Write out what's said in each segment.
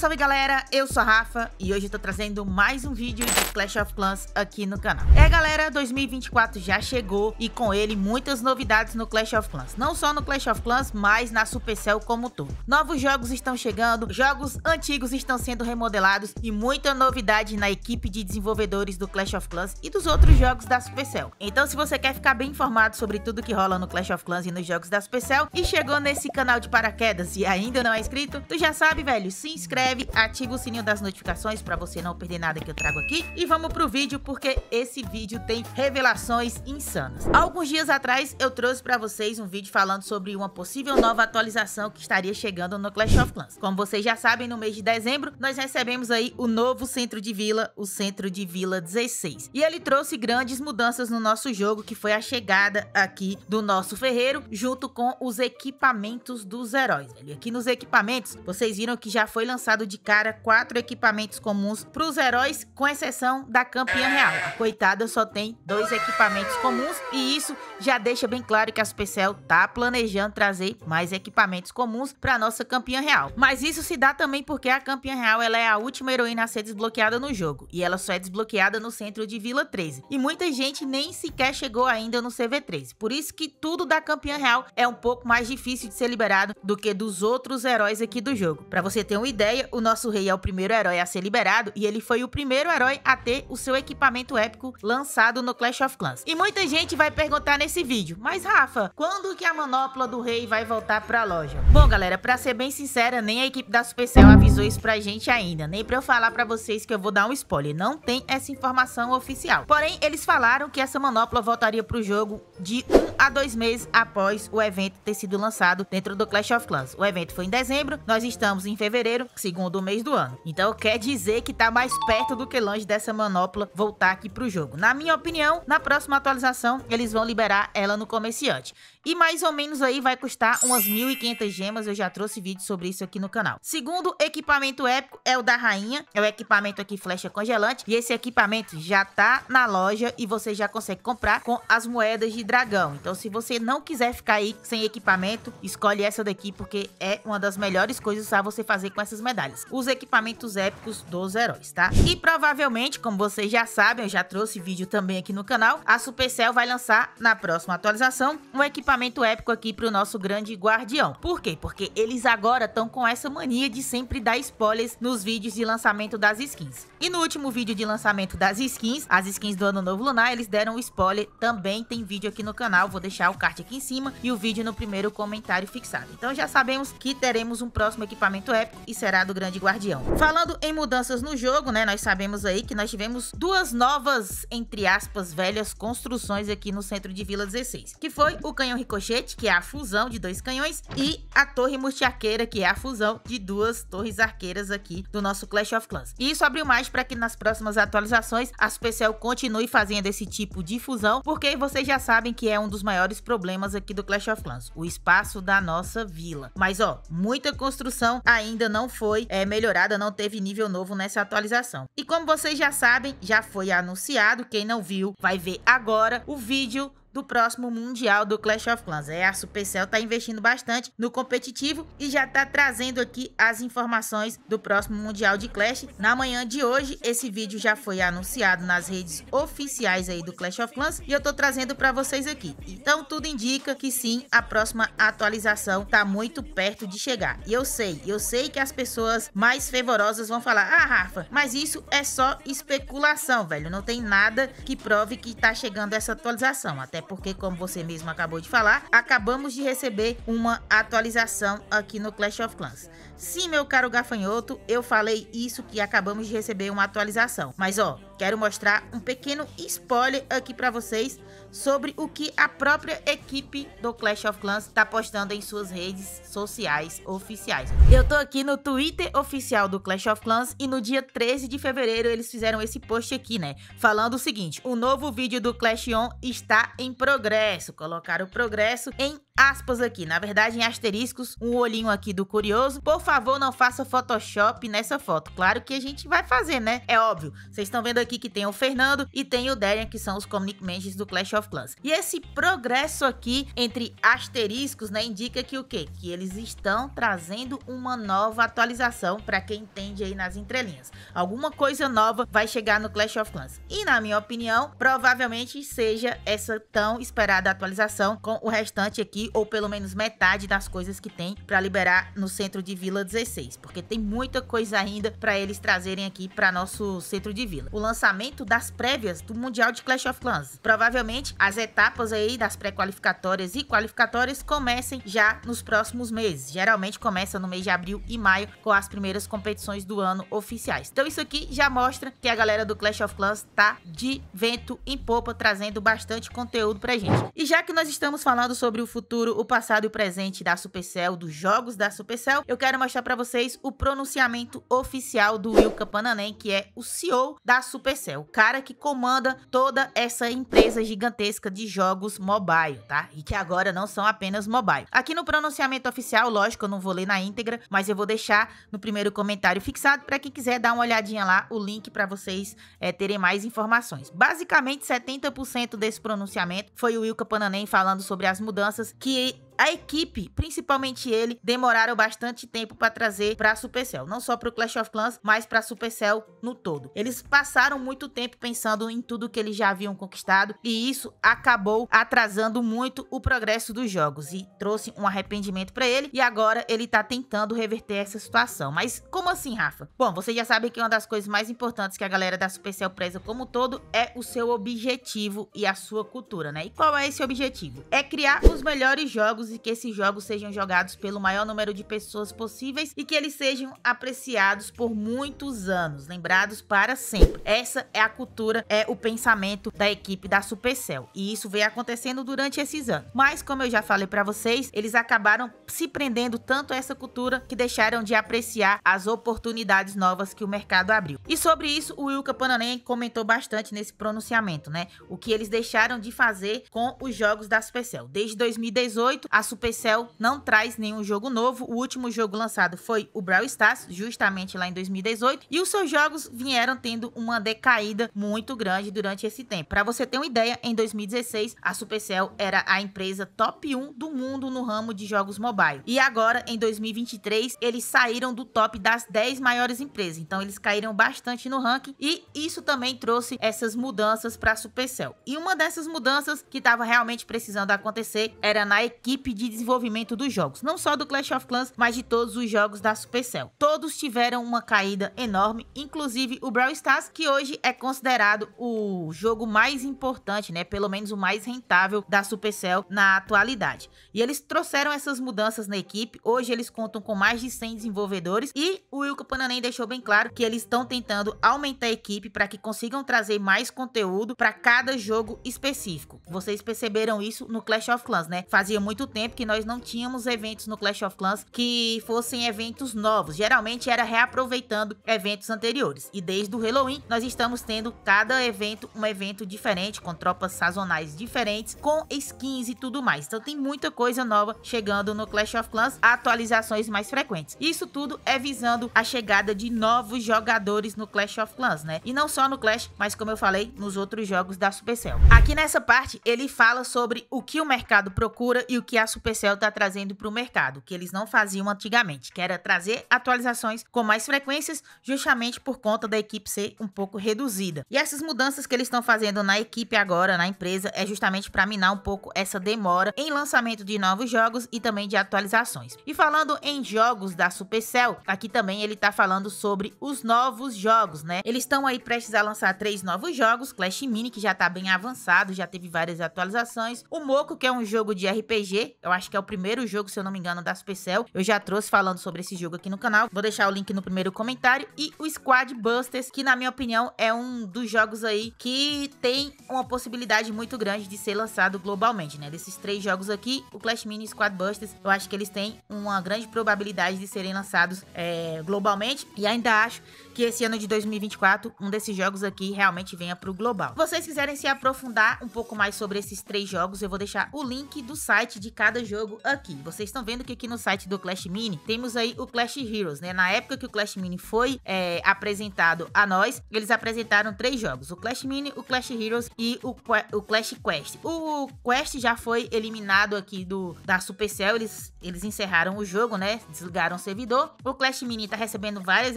salve galera, eu sou a Rafa e hoje eu tô trazendo mais um vídeo de Clash of Clans aqui no canal. É galera, 2024 já chegou e com ele muitas novidades no Clash of Clans. Não só no Clash of Clans, mas na Supercell como um todo. Novos jogos estão chegando, jogos antigos estão sendo remodelados e muita novidade na equipe de desenvolvedores do Clash of Clans e dos outros jogos da Supercell. Então se você quer ficar bem informado sobre tudo que rola no Clash of Clans e nos jogos da Supercell e chegou nesse canal de paraquedas e ainda não é inscrito, tu já sabe velho, se inscreve inscreve, ativa o sininho das notificações para você não perder nada que eu trago aqui. E vamos pro vídeo porque esse vídeo tem revelações insanas. Alguns dias atrás eu trouxe para vocês um vídeo falando sobre uma possível nova atualização que estaria chegando no Clash of Clans. Como vocês já sabem, no mês de dezembro nós recebemos aí o novo centro de vila, o centro de vila 16. E ele trouxe grandes mudanças no nosso jogo, que foi a chegada aqui do nosso ferreiro junto com os equipamentos dos heróis. Aqui nos equipamentos, vocês viram que já foi lançado dado de cara quatro equipamentos comuns para os heróis, com exceção da campeã real. A coitada só tem dois equipamentos comuns e isso já deixa bem claro que a Supercell tá planejando trazer mais equipamentos comuns para nossa campeã real. Mas isso se dá também porque a campeã real ela é a última heroína a ser desbloqueada no jogo e ela só é desbloqueada no centro de Vila 13. E muita gente nem sequer chegou ainda no CV13. Por isso que tudo da campeã real é um pouco mais difícil de ser liberado do que dos outros heróis aqui do jogo. Para você ter uma ideia, o nosso rei é o primeiro herói a ser liberado e ele foi o primeiro herói a ter o seu equipamento épico lançado no Clash of Clans. E muita gente vai perguntar nesse vídeo, mas Rafa, quando que a manopla do rei vai voltar pra loja? Bom, galera, pra ser bem sincera, nem a equipe da Supercell avisou isso pra gente ainda, nem pra eu falar pra vocês que eu vou dar um spoiler, não tem essa informação oficial. Porém, eles falaram que essa manopla voltaria pro jogo de 1 um a 2 meses após o evento ter sido lançado dentro do Clash of Clans. O evento foi em dezembro, nós estamos em fevereiro, segundo segundo mês do ano. Então quer dizer que tá mais perto do que longe dessa manopla voltar aqui pro jogo. Na minha opinião, na próxima atualização eles vão liberar ela no comerciante. E mais ou menos aí vai custar umas 1.500 gemas, eu já trouxe vídeo sobre isso aqui no canal. Segundo equipamento épico é o da rainha, é o equipamento aqui flecha congelante. E esse equipamento já tá na loja e você já consegue comprar com as moedas de dragão. Então se você não quiser ficar aí sem equipamento, escolhe essa daqui porque é uma das melhores coisas a você fazer com essas medalhas batalhas, os equipamentos épicos dos heróis, tá? E provavelmente, como vocês já sabem, eu já trouxe vídeo também aqui no canal, a Supercell vai lançar na próxima atualização um equipamento épico aqui pro nosso grande guardião. Por quê? Porque eles agora estão com essa mania de sempre dar spoilers nos vídeos de lançamento das skins. E no último vídeo de lançamento das skins, as skins do Ano Novo Lunar, eles deram um spoiler, também tem vídeo aqui no canal, vou deixar o card aqui em cima e o vídeo no primeiro comentário fixado. Então já sabemos que teremos um próximo equipamento épico e será do Grande Guardião. Falando em mudanças no jogo, né, nós sabemos aí que nós tivemos duas novas, entre aspas, velhas construções aqui no centro de Vila 16, que foi o Canhão Ricochete, que é a fusão de dois canhões, e a Torre multiarqueira, que é a fusão de duas torres arqueiras aqui do nosso Clash of Clans. E isso abriu mais para que nas próximas atualizações a Supercell continue fazendo esse tipo de fusão, porque vocês já sabem que é um dos maiores problemas aqui do Clash of Clans, o espaço da nossa vila. Mas ó, muita construção ainda não foi foi é, melhorada, não teve nível novo nessa atualização. E como vocês já sabem, já foi anunciado, quem não viu vai ver agora o vídeo do próximo Mundial do Clash of Clans. É, a Supercell está investindo bastante no competitivo e já está trazendo aqui as informações do próximo Mundial de Clash. Na manhã de hoje, esse vídeo já foi anunciado nas redes oficiais aí do Clash of Clans e eu estou trazendo para vocês aqui. Então tudo indica que sim, a próxima atualização está muito perto de chegar. E eu sei, eu sei que as pessoas mais fervorosas vão falar: "Ah, Rafa, mas isso é só especulação, velho. Não tem nada que prove que está chegando essa atualização". Até até porque, como você mesmo acabou de falar, acabamos de receber uma atualização aqui no Clash of Clans. Sim, meu caro gafanhoto, eu falei isso que acabamos de receber uma atualização. Mas ó, quero mostrar um pequeno spoiler aqui para vocês sobre o que a própria equipe do Clash of Clans está postando em suas redes sociais oficiais. Eu tô aqui no Twitter oficial do Clash of Clans e no dia 13 de fevereiro eles fizeram esse post aqui, né? Falando o seguinte, o novo vídeo do Clash On está em progresso. Colocaram progresso em aspas aqui, na verdade em asteriscos, um olhinho aqui do curioso. Por favor, não faça Photoshop nessa foto. Claro que a gente vai fazer, né? É óbvio. Vocês estão vendo aqui aqui que tem o Fernando e tem o Darian, que são os comic Mansions do Clash of Clans. E esse progresso aqui entre asteriscos, né, indica que o quê? Que eles estão trazendo uma nova atualização para quem entende aí nas entrelinhas. Alguma coisa nova vai chegar no Clash of Clans. E na minha opinião, provavelmente seja essa tão esperada atualização com o restante aqui, ou pelo menos metade das coisas que tem para liberar no centro de Vila 16, porque tem muita coisa ainda para eles trazerem aqui para nosso centro de Vila. O lance lançamento das prévias do Mundial de Clash of Clans. Provavelmente as etapas aí das pré-qualificatórias e qualificatórias comecem já nos próximos meses. Geralmente começa no mês de abril e maio com as primeiras competições do ano oficiais. Então isso aqui já mostra que a galera do Clash of Clans tá de vento em popa, trazendo bastante conteúdo pra gente. E já que nós estamos falando sobre o futuro, o passado e o presente da Supercell, dos jogos da Supercell, eu quero mostrar para vocês o pronunciamento oficial do Wilka Pananen, que é o CEO da Supercell PC, o cara que comanda toda essa empresa gigantesca de jogos mobile, tá? E que agora não são apenas mobile. Aqui no pronunciamento oficial, lógico, eu não vou ler na íntegra, mas eu vou deixar no primeiro comentário fixado para quem quiser dar uma olhadinha lá, o link para vocês é, terem mais informações. Basicamente, 70% desse pronunciamento foi o Wilka Pananen falando sobre as mudanças que a equipe, principalmente ele, demoraram bastante tempo para trazer para Supercell, não só para o Clash of Clans, mas para Supercell no todo. Eles passaram muito tempo pensando em tudo que eles já haviam conquistado e isso acabou atrasando muito o progresso dos jogos e trouxe um arrependimento para ele e agora ele está tentando reverter essa situação. Mas como assim, Rafa? Bom, você já sabe que uma das coisas mais importantes que a galera da Supercell preza como um todo é o seu objetivo e a sua cultura, né? E qual é esse objetivo? É criar os melhores jogos e que esses jogos sejam jogados pelo maior número de pessoas possíveis e que eles sejam apreciados por muitos anos, lembrados para sempre. Essa é a cultura, é o pensamento da equipe da Supercell. E isso vem acontecendo durante esses anos. Mas como eu já falei para vocês, eles acabaram se prendendo tanto a essa cultura que deixaram de apreciar as oportunidades novas que o mercado abriu. E sobre isso, o Wilka Pananen comentou bastante nesse pronunciamento, né? O que eles deixaram de fazer com os jogos da Supercell. Desde 2018, a a Supercell não traz nenhum jogo novo. O último jogo lançado foi o Brawl Stars, justamente lá em 2018, e os seus jogos vieram tendo uma decaída muito grande durante esse tempo. Para você ter uma ideia, em 2016 a Supercell era a empresa top 1 do mundo no ramo de jogos mobile. E agora, em 2023, eles saíram do top das 10 maiores empresas. Então eles caíram bastante no ranking e isso também trouxe essas mudanças para a Supercell. E uma dessas mudanças que estava realmente precisando acontecer era na equipe impedir desenvolvimento dos jogos, não só do Clash of Clans, mas de todos os jogos da Supercell. Todos tiveram uma caída enorme, inclusive o Brawl Stars, que hoje é considerado o jogo mais importante, né, pelo menos o mais rentável da Supercell na atualidade. E eles trouxeram essas mudanças na equipe, hoje eles contam com mais de 100 desenvolvedores e o Wilco Pananen deixou bem claro que eles estão tentando aumentar a equipe para que consigam trazer mais conteúdo para cada jogo específico. Vocês perceberam isso no Clash of Clans, né? Fazia muito tempo que nós não tínhamos eventos no Clash of Clans que fossem eventos novos. Geralmente era reaproveitando eventos anteriores. E desde o Halloween nós estamos tendo cada evento um evento diferente, com tropas sazonais diferentes, com skins e tudo mais. Então tem muita coisa nova chegando no Clash of Clans, atualizações mais frequentes. Isso tudo é visando a chegada de novos jogadores no Clash of Clans, né? E não só no Clash, mas como eu falei, nos outros jogos da Supercell. Aqui nessa parte ele fala sobre o que o mercado procura e o que a Supercell está trazendo para o mercado, que eles não faziam antigamente, que era trazer atualizações com mais frequências, justamente por conta da equipe ser um pouco reduzida. E essas mudanças que eles estão fazendo na equipe agora, na empresa, é justamente para minar um pouco essa demora em lançamento de novos jogos e também de atualizações. E falando em jogos da Supercell, aqui também ele está falando sobre os novos jogos, né? Eles estão aí prestes a lançar três novos jogos, Clash Mini, que já está bem avançado, já teve várias atualizações, o Moco, que é um jogo de RPG, eu acho que é o primeiro jogo, se eu não me engano, da Supercell. Eu já trouxe falando sobre esse jogo aqui no canal. Vou deixar o link no primeiro comentário. E o Squad Busters, que na minha opinião é um dos jogos aí que tem uma possibilidade muito grande de ser lançado globalmente, né? Desses três jogos aqui, o Clash Mini e Squad Busters, eu acho que eles têm uma grande probabilidade de serem lançados é, globalmente. E ainda acho que esse ano de 2024, um desses jogos aqui realmente venha para o global. Se vocês quiserem se aprofundar um pouco mais sobre esses três jogos, eu vou deixar o link do site de cada jogo aqui. Vocês estão vendo que aqui no site do Clash Mini temos aí o Clash Heroes, né? Na época que o Clash Mini foi é, apresentado a nós, eles apresentaram três jogos: o Clash Mini, o Clash Heroes e o, o Clash Quest. O Quest já foi eliminado aqui do da Supercell, eles, eles encerraram o jogo, né? Desligaram o servidor. O Clash Mini tá recebendo várias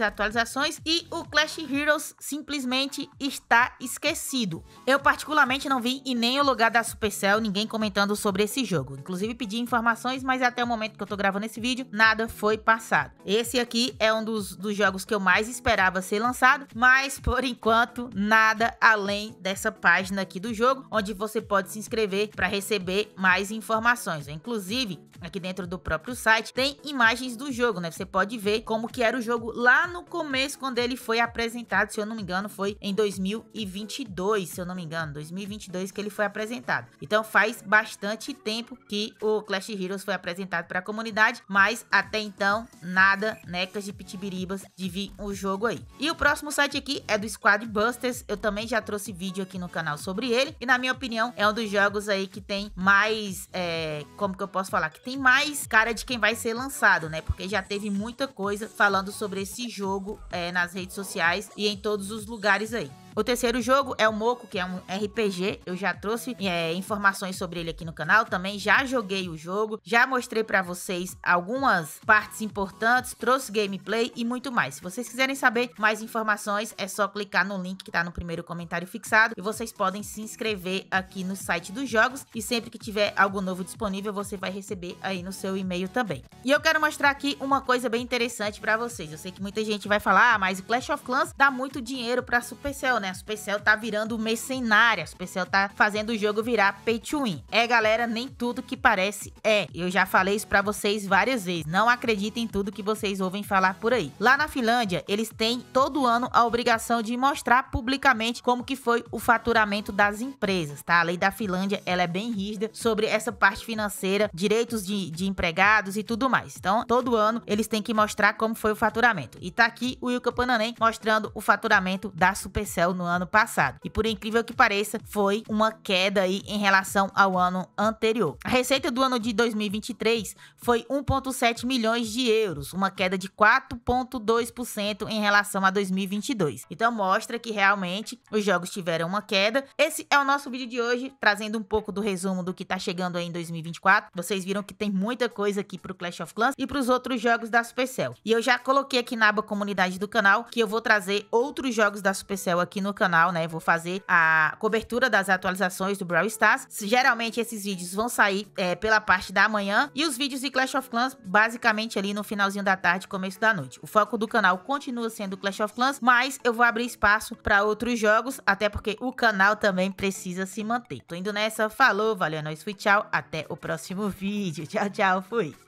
atualizações e o Clash Heroes simplesmente está esquecido. Eu particularmente não vi em nenhum lugar da Supercell ninguém comentando sobre esse jogo. Inclusive pedi informações, mas até o momento que eu tô gravando esse vídeo, nada foi passado. Esse aqui é um dos, dos jogos que eu mais esperava ser lançado, mas por enquanto nada além dessa página aqui do jogo, onde você pode se inscrever para receber mais informações. Inclusive, aqui dentro do próprio site tem imagens do jogo, né? Você pode ver como que era o jogo lá no começo quando quando ele foi apresentado, se eu não me engano, foi em 2022, se eu não me engano, 2022 que ele foi apresentado. Então faz bastante tempo que o Clash Heroes foi apresentado para a comunidade, mas até então nada, necas né, de pitibiribas de vir o jogo aí. E o próximo site aqui é do Squad Busters, eu também já trouxe vídeo aqui no canal sobre ele, e na minha opinião é um dos jogos aí que tem mais, é, como que eu posso falar, que tem mais cara de quem vai ser lançado, né? Porque já teve muita coisa falando sobre esse jogo é, na nas redes sociais e em todos os lugares aí. O terceiro jogo é o Moco, que é um RPG. Eu já trouxe é, informações sobre ele aqui no canal também. Já joguei o jogo, já mostrei para vocês algumas partes importantes, trouxe gameplay e muito mais. Se vocês quiserem saber mais informações, é só clicar no link que tá no primeiro comentário fixado e vocês podem se inscrever aqui no site dos jogos e sempre que tiver algo novo disponível, você vai receber aí no seu e-mail também. E eu quero mostrar aqui uma coisa bem interessante para vocês. Eu sei que muita gente vai falar, ah, mas o Clash of Clans dá muito dinheiro para Supercell, né? né? A Supercell tá virando mercenária, a Supercell tá fazendo o jogo virar pay to win. É, galera, nem tudo que parece é. Eu já falei isso para vocês várias vezes. Não acreditem em tudo que vocês ouvem falar por aí. Lá na Finlândia, eles têm todo ano a obrigação de mostrar publicamente como que foi o faturamento das empresas, tá? A lei da Finlândia, ela é bem rígida sobre essa parte financeira, direitos de, de empregados e tudo mais. Então, todo ano eles têm que mostrar como foi o faturamento. E tá aqui o Ilka Pananen mostrando o faturamento da Supercell no ano passado. E por incrível que pareça, foi uma queda aí em relação ao ano anterior. A receita do ano de 2023 foi 1,7 milhões de euros, uma queda de 4,2% em relação a 2022. Então mostra que realmente os jogos tiveram uma queda. Esse é o nosso vídeo de hoje, trazendo um pouco do resumo do que tá chegando aí em 2024. Vocês viram que tem muita coisa aqui pro Clash of Clans e pros outros jogos da Supercell. E eu já coloquei aqui na aba comunidade do canal que eu vou trazer outros jogos da Supercell aqui no canal, né? Vou fazer a cobertura das atualizações do Brawl Stars. Geralmente esses vídeos vão sair é, pela parte da manhã e os vídeos de Clash of Clans basicamente ali no finalzinho da tarde, começo da noite. O foco do canal continua sendo Clash of Clans, mas eu vou abrir espaço para outros jogos, até porque o canal também precisa se manter. Tô indo nessa, falou, valeu, é nós fui, tchau, até o próximo vídeo. Tchau, tchau, fui.